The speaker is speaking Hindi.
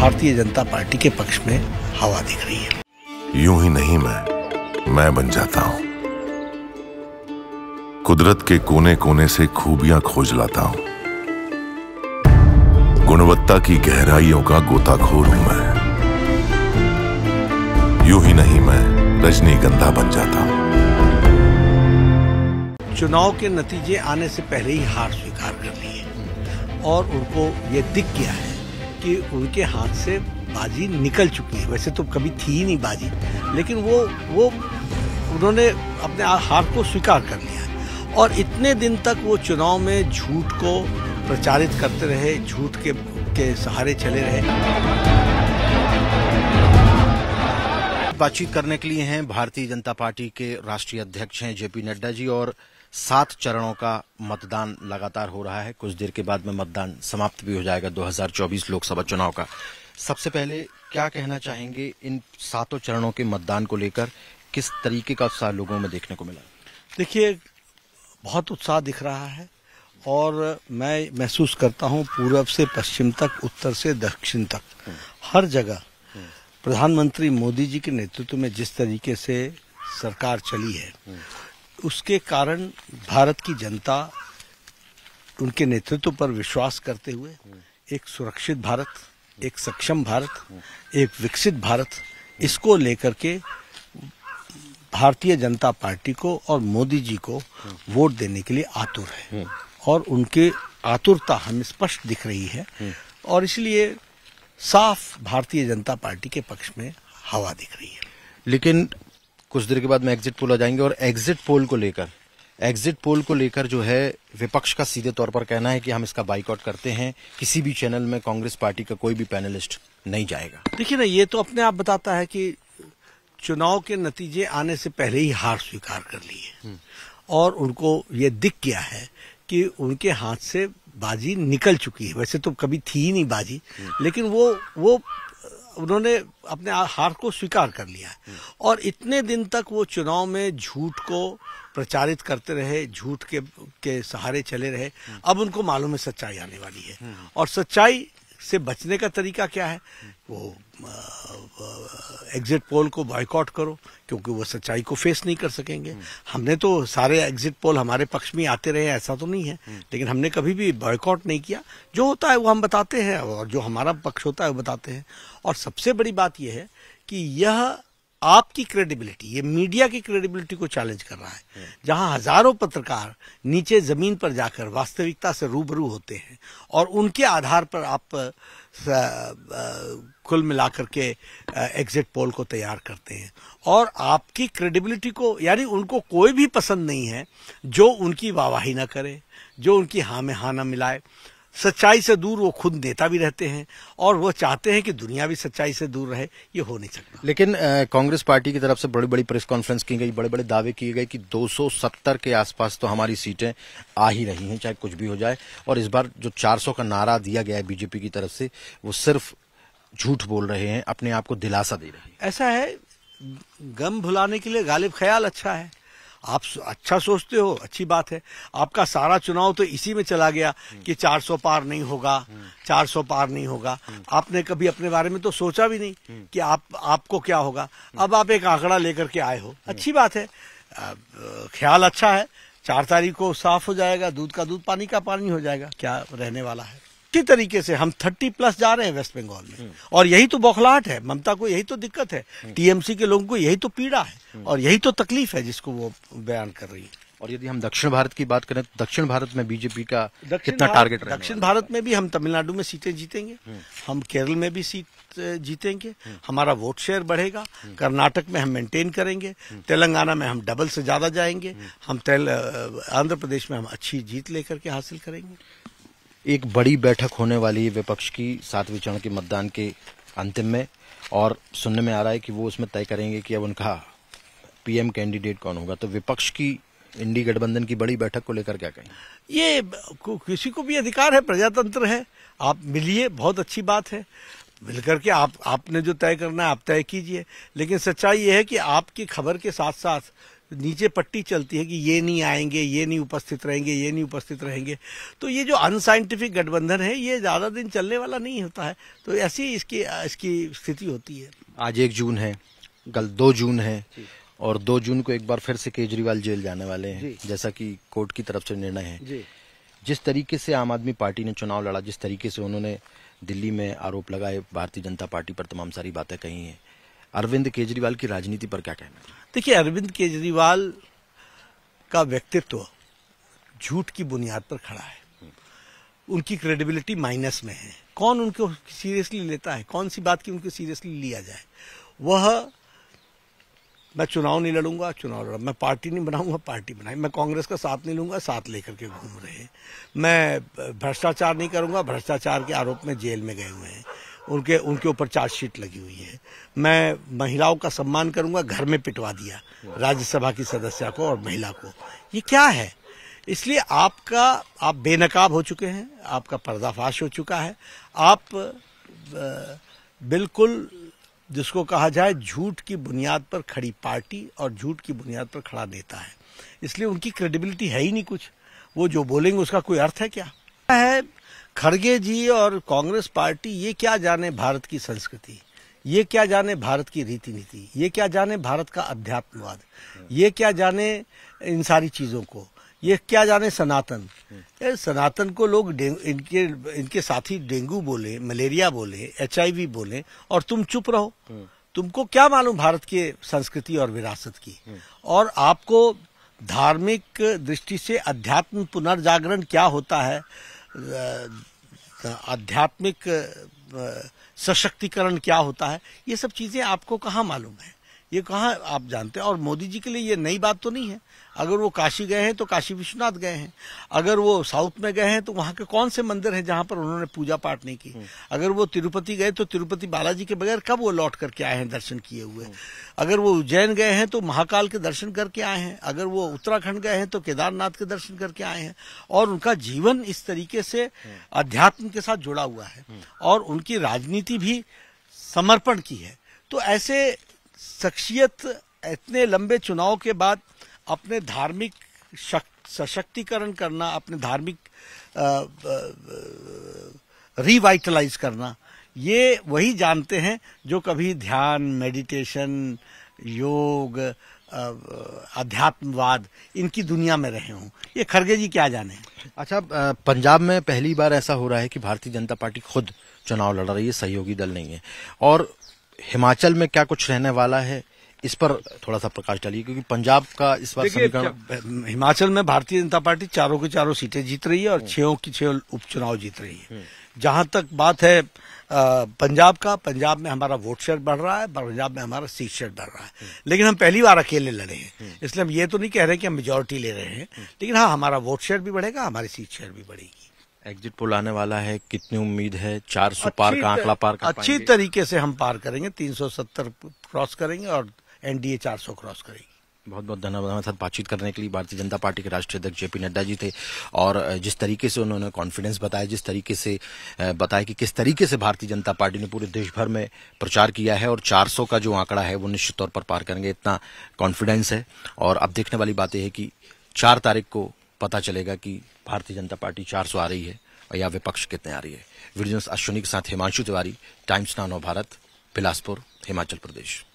भारतीय जनता पार्टी के पक्ष में हवा दिख रही है यूं ही नहीं मैं मैं बन जाता हूं कुदरत के कोने कोने से खूबियां खोज लाता हूं गुणवत्ता की गहराइयों का गोताखोर हूं मैं यूं ही नहीं मैं रजनीगंधा बन जाता हूं चुनाव के नतीजे आने से पहले ही हार स्वीकार कर है और उनको ये दिख गया है कि उनके हाथ से बाजी निकल चुकी है वैसे तो कभी थी ही नहीं बाजी लेकिन वो वो उन्होंने अपने हार को स्वीकार कर लिया और इतने दिन तक वो चुनाव में झूठ को प्रचारित करते रहे झूठ के के सहारे चले रहे बातचीत करने के लिए हैं भारतीय जनता पार्टी के राष्ट्रीय अध्यक्ष हैं जेपी नड्डा जी और सात चरणों का मतदान लगातार हो रहा है कुछ देर के बाद में मतदान समाप्त भी हो जाएगा 2024 लोकसभा चुनाव का सबसे पहले क्या कहना चाहेंगे इन सातों चरणों के मतदान को लेकर किस तरीके का उत्साह लोगों में देखने को मिला देखिए बहुत उत्साह दिख रहा है और मैं महसूस करता हूँ पूर्व से पश्चिम तक उत्तर से दक्षिण तक हर जगह प्रधानमंत्री मोदी जी के नेतृत्व में जिस तरीके से सरकार चली है उसके कारण भारत की जनता उनके नेतृत्व पर विश्वास करते हुए एक सुरक्षित भारत एक सक्षम भारत एक विकसित भारत इसको लेकर के भारतीय जनता पार्टी को और मोदी जी को वोट देने के लिए आतुर है हम्म। और उनके आतुरता हमें स्पष्ट दिख रही है हम्म। और इसलिए साफ भारतीय जनता पार्टी के पक्ष में हवा दिख रही है लेकिन कुछ देर के बाद में एग्जिट पोल आ जाएंगे और एग्जिट पोल को लेकर एग्जिट पोल को लेकर जो है विपक्ष का सीधे तौर पर कहना है कि हम इसका बाइकआउट करते हैं किसी भी चैनल में कांग्रेस पार्टी का कोई भी पैनलिस्ट नहीं जाएगा देखिए ना ये तो अपने आप बताता है कि चुनाव के नतीजे आने से पहले ही हार स्वीकार कर ली है हम्म। और उनको ये दिख गया है कि उनके हाथ से बाजी निकल चुकी है वैसे तो कभी थी ही नहीं बाजी हम्म। लेकिन वो वो उन्होंने अपने हार को स्वीकार कर लिया और इतने दिन तक वो चुनाव में झूठ को प्रचारित करते रहे झूठ के के सहारे चले रहे अब उनको मालूम है सच्चाई आने वाली है हम्म। और सच्चाई से बचने का तरीका क्या है वो एग्जिट पोल को बॉयकॉट करो क्योंकि वो सच्चाई को फेस नहीं कर सकेंगे हम्म। हमने तो सारे एग्जिट पोल हमारे पक्ष में आते रहे ऐसा तो नहीं है हम्म। लेकिन हमने कभी भी बॉयकॉट नहीं किया जो होता है वो हम बताते हैं और जो हमारा पक्ष होता है वो बताते हैं और सबसे बड़ी बात यह है कि यह आपकी क्रेडिबिलिटी ये मीडिया की क्रेडिबिलिटी को चैलेंज कर रहा है जहां हजारों पत्रकार नीचे जमीन पर जाकर वास्तविकता से रूबरू होते हैं और उनके आधार पर आप कुल मिलाकर के एग्जिट पोल को तैयार करते हैं और आपकी क्रेडिबिलिटी को यानी उनको कोई भी पसंद नहीं है जो उनकी वाहवाही ना करे जो उनकी हामे में हाँ ना मिलाए सच्चाई से दूर वो खुद नेता भी रहते हैं और वो चाहते हैं कि दुनिया भी सच्चाई से दूर रहे ये हो नहीं सकता लेकिन कांग्रेस पार्टी की तरफ से बड़ी बड़ी प्रेस कॉन्फ्रेंस की गई बड़े बड़े दावे किए गए कि 270 के आसपास तो हमारी सीटें आ ही रही हैं चाहे कुछ भी हो जाए और इस बार जो चार का नारा दिया गया है बीजेपी की तरफ से वो सिर्फ झूठ बोल रहे हैं अपने आप को दिलासा दे रहे हैं ऐसा है गम भुलाने के लिए गालिब ख्याल अच्छा है आप अच्छा सोचते हो अच्छी बात है आपका सारा चुनाव तो इसी में चला गया हम्म। कि 400 पार नहीं होगा 400 हम्म। पार नहीं होगा हम्म। आपने कभी अपने बारे में तो सोचा भी नहीं कि आप आपको क्या होगा अब आप एक आंकड़ा लेकर के आए हो अच्छी बात है ख्याल अच्छा है चार तारीख को साफ हो जाएगा दूध का दूध पानी का पानी हो जाएगा क्या रहने वाला है की तरीके से हम थर्टी प्लस जा रहे हैं वेस्ट बंगाल में और यही तो बौखलाहट है ममता को यही तो दिक्कत है हम्म। टीएमसी के लोगों को यही तो पीड़ा है हम्म। और यही तो तकलीफ है जिसको वो बयान कर रही है और यदि हम दक्षिण भारत की बात करें तो दक्षिण भारत में बीजेपी का कितना टारगेट दक्षिण भारत में भी हम तमिलनाडु में सीटें जीतेंगे हम्म। हम केरल में भी सीट जीतेंगे हमारा वोट शेयर बढ़ेगा कर्नाटक में हम मेंटेन करेंगे तेलंगाना में हम डबल से ज्यादा जाएंगे हम आंध्र प्रदेश में हम अच्छी जीत लेकर के हासिल करेंगे एक बड़ी बैठक होने वाली है विपक्ष की सातवें चरण के मतदान के अंतिम में और सुनने में आ रहा है कि वो उसमें तय करेंगे कि अब उनका पीएम कैंडिडेट कौन होगा तो विपक्ष की इंडी गठबंधन की बड़ी बैठक को लेकर क्या कहें ये किसी को भी अधिकार है प्रजातंत्र है आप मिलिए बहुत अच्छी बात है मिलकर के आप आपने जो तय करना है आप तय कीजिए लेकिन सच्चाई यह है कि आपकी खबर के साथ साथ नीचे पट्टी चलती है कि ये नहीं आएंगे ये नहीं उपस्थित रहेंगे ये नहीं उपस्थित रहेंगे तो ये जो अनसाइंटिफिक गठबंधन है ये ज़्यादा दिन चलने वाला नहीं होता है तो ऐसी इसकी इसकी स्थिति होती है आज एक जून है कल दो जून है और दो जून को एक बार फिर से केजरीवाल जेल जाने वाले हैं जैसा कि कोर्ट की तरफ से निर्णय है जिस तरीके से आम आदमी पार्टी ने चुनाव लड़ा जिस तरीके से उन्होंने दिल्ली में आरोप लगाए भारतीय जनता पार्टी पर तमाम सारी बातें कही हैं अरविंद केजरीवाल की राजनीति पर क्या कहना देखिए अरविंद केजरीवाल का व्यक्तित्व झूठ की बुनियाद पर खड़ा है उनकी क्रेडिबिलिटी माइनस में है कौन उनको सीरियसली लेता है कौन सी बात की उनको सीरियसली लिया जाए वह मैं चुनाव नहीं लड़ूंगा चुनाव लड़ा मैं पार्टी नहीं बनाऊंगा पार्टी बनाई मैं कांग्रेस का साथ नहीं लूंगा साथ लेकर के घूम रहे हैं मैं भ्रष्टाचार नहीं करूंगा भ्रष्टाचार के आरोप में जेल में गए हुए हैं उनके उनके ऊपर चार्जशीट लगी हुई है मैं महिलाओं का सम्मान करूंगा घर में पिटवा दिया राज्यसभा की सदस्या को और महिला को ये क्या है इसलिए आपका आप बेनकाब हो चुके हैं आपका पर्दाफाश हो चुका है आप बिल्कुल जिसको कहा जाए झूठ की बुनियाद पर खड़ी पार्टी और झूठ की बुनियाद पर खड़ा नेता है इसलिए उनकी क्रेडिबिलिटी है ही नहीं कुछ वो जो बोलेंगे उसका कोई अर्थ है क्या है खड़गे जी और कांग्रेस पार्टी ये क्या जाने भारत की संस्कृति ये क्या जाने भारत की रीति नीति ये क्या जाने भारत का अध्यात्मवाद ये क्या जाने इन सारी चीज़ों को ये क्या जाने सनातन ये सनातन को लोग इनके इनके साथी डेंगू बोले मलेरिया बोले एच बोले और तुम चुप रहो तुमको क्या मालूम भारत के संस्कृति और विरासत की और आपको धार्मिक दृष्टि से अध्यात्म पुनर्जागरण क्या होता है आध्यात्मिक सशक्तिकरण क्या होता है ये सब चीज़ें आपको कहाँ मालूम है ये कहाँ आप जानते हैं और मोदी जी के लिए ये नई बात तो नहीं है अगर वो काशी गए हैं तो काशी विश्वनाथ गए हैं अगर वो साउथ में गए हैं तो वहाँ के कौन से मंदिर हैं जहाँ पर उन्होंने पूजा पाठ नहीं की हम्म। अगर वो तिरुपति गए तो तिरुपति बालाजी के बगैर कब वो लौट करके आए हैं दर्शन किए हुए हम्म। अगर वो उज्जैन गए हैं तो महाकाल के दर्शन करके आए हैं अगर वो उत्तराखंड गए हैं तो केदारनाथ के दर्शन करके आए हैं और उनका जीवन इस तरीके से हम्म। अध्यात्म के साथ जुड़ा हुआ है और उनकी राजनीति भी समर्पण की है तो ऐसे शख्सियत इतने लंबे चुनाव के बाद अपने धार्मिक सशक्तिकरण करना अपने धार्मिक रिवाइटलाइज करना ये वही जानते हैं जो कभी ध्यान मेडिटेशन योग अध्यात्मवाद इनकी दुनिया में रहे हों ये खड़गे जी क्या जाने अच्छा पंजाब में पहली बार ऐसा हो रहा है कि भारतीय जनता पार्टी खुद चुनाव लड़ रही है सहयोगी दल नहीं है और हिमाचल में क्या कुछ रहने वाला है इस पर थोड़ा सा प्रकाश डालिए क्योंकि पंजाब का इस बार समीकरण हिमाचल में भारतीय जनता पार्टी चारों की चारों सीटें जीत रही है और हम्म। छो की छह उपचुनाव जीत रही है हम्म। जहां तक बात है पंजाब का पंजाब में हमारा वोट शेयर बढ़ रहा है पंजाब में हमारा सीट शेयर बढ़ रहा है हम्म। लेकिन हम पहली बार अकेले लड़े हैं इसलिए हम ये तो नहीं कह रहे कि हम मेजोरिटी ले रहे हैं लेकिन हाँ हमारा वोट शेयर भी बढ़ेगा हमारी सीट शेयर भी बढ़ेगी एग्जिट पोल आने वाला है कितनी उम्मीद है चार सौ पार का आंकड़ा पार कर अच्छी तरीके से हम पार करेंगे तीन सौ सत्तर क्रॉस करेंगे और एनडीए 400 क्रॉस करेगी बहुत बहुत धन्यवाद हमारे साथ बातचीत करने के लिए भारतीय जनता पार्टी के राष्ट्रीय अध्यक्ष जेपी नड्डा जी थे और जिस तरीके से उन्होंने कॉन्फिडेंस बताया जिस तरीके से बताया कि किस तरीके से भारतीय जनता पार्टी ने पूरे देश भर में प्रचार किया है और 400 का जो आंकड़ा है वो निश्चित तौर पर पार करेंगे इतना कॉन्फिडेंस है और अब देखने वाली बात यह है कि चार तारीख को पता चलेगा कि भारतीय जनता पार्टी चार आ रही है और या विपक्ष कितने आ रही है वीडियो अश्विनी के साथ हिमांशु तिवारी टाइम्स नव भारत बिलासपुर हिमाचल प्रदेश